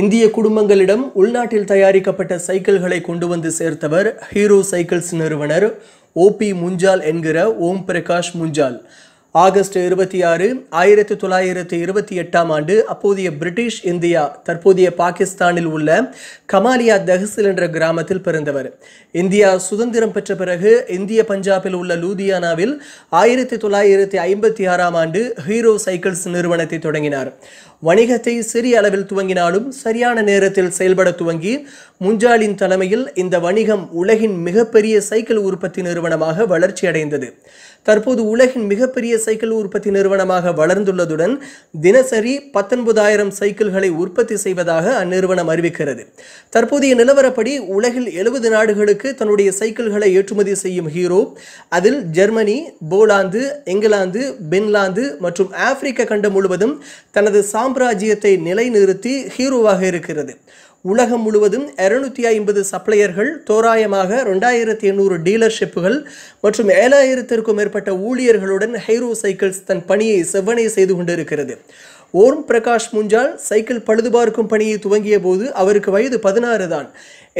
இந்திய குடும்பங்களிடம் உள்நாட்டில் தயாரிக்கப்பட்ட சைக்கிள்களை கொண்டு வந்து சேர்த்தவர் ஹீரோ சைக்கிள்ஸ் நிறுவனர் ஓபி முஞ்சால் என்கிற ஓம் பிரகாஷ் முஞ்சால் ஆகஸ்ட் இருபத்தி ஆறு ஆயிரத்தி தொள்ளாயிரத்தி இருபத்தி எட்டாம் ஆண்டு அப்போதைய பிரிட்டிஷ் இந்தியா தற்போதைய பாகிஸ்தானில் உள்ள கமாலியா தஹசில் என்ற கிராமத்தில் பிறந்தவர் இந்தியா சுதந்திரம் பெற்ற பிறகு இந்திய பஞ்சாபில் உள்ள லூதியானாவில் ஆயிரத்தி தொள்ளாயிரத்தி ஐம்பத்தி ஆறாம் ஆண்டு ஹீரோ சைக்கிள்ஸ் நிறுவனத்தை தொடங்கினார் வணிகத்தை சிறிய அளவில் துவங்கினாலும் சரியான நேரத்தில் செயல்பட துவங்கி முஞ்சாலின் தலைமையில் இந்த வணிகம் உலகின் மிகப்பெரிய சைக்கிள் உற்பத்தி நிறுவனமாக வளர்ச்சியடைந்தது தற்போது உலகின் மிகப்பெரிய சைக்கிள் உற்பத்தி நிறுவனமாக வளர்ந்துள்ளதுடன் தினசரி பத்தொன்பதாயிரம் சைக்கிள்களை உற்பத்தி செய்வதாக அந்நிறுவனம் அறிவிக்கிறது தற்போதைய நிலவரப்படி உலகில் எழுபது நாடுகளுக்கு தன்னுடைய சைக்கிள்களை ஏற்றுமதி செய்யும் ஹீரோ அதில் ஜெர்மனி போலாந்து இங்கிலாந்து பின்லாந்து மற்றும் ஆப்பிரிக்க கண்டம் முழுவதும் தனது சாம் சாம்ராஜ்யத்தை நிலைநிறுத்தி ஹீரோவாக இருக்கிறது உலகம் முழுவதும் இரநூத்தி ஐம்பது சப்ளையர்கள் தோராயமாக ரெண்டாயிரத்தி எண்ணூறு டீலர்ஷிப்புகள் மற்றும் ஏழாயிரத்திற்கும் மேற்பட்ட ஊழியர்களுடன் ஹைரோ சைக்கிள்ஸ் தன் பணியை செவ்வனை செய்து கொண்டிருக்கிறது ஓம் பிரகாஷ் முஞ்சால் சைக்கிள் பழுதுபார்க்கும் பணியை துவங்கிய போது அவருக்கு வயது பதினாறு தான்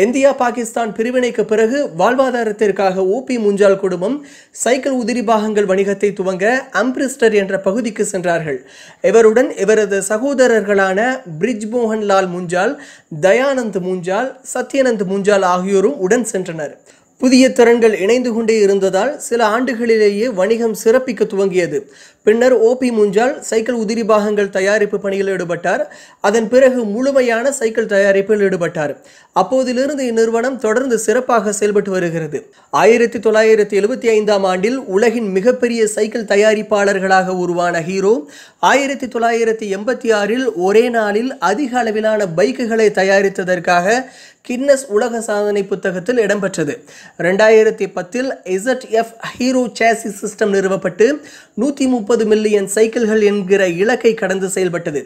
இந்தியா பாகிஸ்தான் பிரிவினைக்கு பிறகு வாழ்வாதாரத்திற்காக ஓபி முஞ்சால் குடும்பம் சைக்கிள் உதிரி பாகங்கள் வணிகத்தை துவங்க அம்பிரிஸ்டர் என்ற பகுதிக்கு சென்றார்கள் இவருடன் இவரது சகோதரர்களான பிரிஜ் மோகன்லால் முஞ்சால் தயானந்த் முஞ்சால் சத்யநந்த் முஞ்சால் ஆகியோரும் உடன் சென்றனர் புதிய திறன்கள் இணைந்து கொண்டே இருந்ததால் சில ஆண்டுகளிலேயே வணிகம் சிறப்பிக்க துவங்கியது பின்னர் ஓபி முஞ்சால் சைக்கிள் உதிரி பாகங்கள் தயாரிப்பு பணியில் ஈடுபட்டார் அதன் பிறகு முழுமையான சைக்கிள் தயாரிப்பில் ஈடுபட்டார் அப்போதிலிருந்து இந்நிறுவனம் தொடர்ந்து சிறப்பாக செயல்பட்டு வருகிறது ஆயிரத்தி தொள்ளாயிரத்தி எழுபத்தி ஐந்தாம் ஆண்டில் உலகின் மிகப்பெரிய சைக்கிள் தயாரிப்பாளர்களாக உருவான ஹீரோ ஆயிரத்தி தொள்ளாயிரத்தி எண்பத்தி ஆறில் ஒரே நாளில் அதிக அளவிலான பைக்குகளை தயாரித்ததற்காக கின்னஸ் உலக சாதனை புத்தகத்தில் இடம்பெற்றது ரெண்டாயிரத்தி பத்தில் Z F Hero chassis system நிறுவப்பட்டு நூற்றி முப்பது மில்லியன் சைக்கிள்கள் என்கிற இலக்கை கடந்து செயல்பட்டது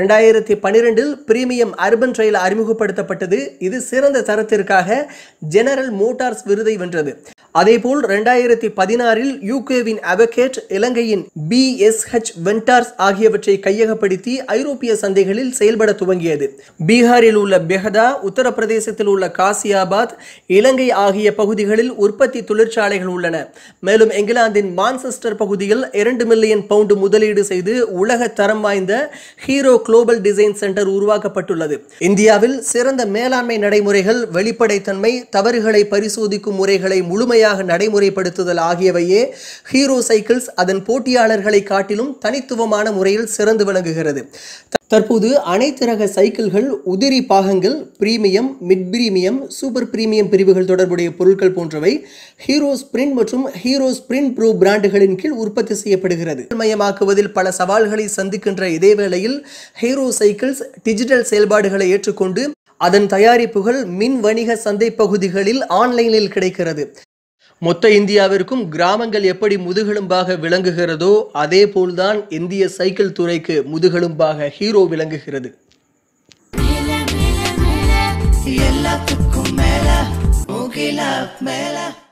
ரெண்டாயிரத்தி பனிரெண்டில் பிரீமியம் அர்பன் ரயில் அறிமுகப்படுத்தப்பட்டது இது சிறந்த தரத்திற்காக ஜெனரல் மோட்டார்ஸ் விருதை வென்றது அதேபோல் ரெண்டாயிரத்தி பதினாறில் யூகேவின் அவகேட் இலங்கையின் பி எஸ் ஹெச் வென்டார்ஸ் ஆகியவற்றை கையகப்படுத்தி ஐரோப்பிய சந்தைகளில் செயல்பட துவங்கியது பீகாரில் உள்ள பெஹதா உத்தரப்பிரதேசத்தில் உள்ள காசியாபாத் இலங்கை ஆகிய பகுதிகளில் உற்பத்தி தொழிற்சாலைகள் உள்ளன மேலும் இங்கிலாந்தின் மான்செஸ்டர் பகுதியில் இரண்டு மில்லியன் பவுண்டு முதலீடு செய்து உலக தரம் வாய்ந்த ஹீரோ குளோபல் டிசைன் சென்டர் உருவாக்கப்பட்டுள்ளது இந்தியாவில் சிறந்த மேலாண்மை நடைமுறைகள் வெளிப்படைத்தன்மை தவறுகளை பரிசோதிக்கும் முறைகளை முழுமையாக முழுமையாக நடைமுறைப்படுத்துதல் ஆகியவையே ஹீரோ சைக்கிள்ஸ் அதன் போட்டியாளர்களை காட்டிலும் தனித்துவமான முறையில் சிறந்து விளங்குகிறது தற்போது அனைத்து ரக சைக்கிள்கள் உதிரி பாகங்கள் premium mid premium super premium பிரிவுகள் தொடர்புடைய பொருட்கள் போன்றவை ஹீரோ ஸ்பிரிண்ட் மற்றும் ஹீரோ ஸ்பிரிண்ட் ப்ரோ பிராண்டுகளின் கீழ் உற்பத்தி செய்யப்படுகிறது மயமாக்குவதில் பல சவால்களை சந்திக்கின்ற இதேவேளையில் ஹீரோ சைக்கிள்ஸ் டிஜிட்டல் செயல்பாடுகளை ஏற்றுக்கொண்டு அதன் தயாரிப்புகள் மின் வணிக சந்தை பகுதிகளில் ஆன்லைனில் கிடைக்கிறது மொத்த இந்தியாவிற்கும் கிராமங்கள் எப்படி முதுகெலும்பாக விளங்குகிறதோ அதே போல்தான் இந்திய சைக்கிள் துறைக்கு முதுகெலும்பாக ஹீரோ விளங்குகிறது எல்லாத்துக்கும் மேல மேல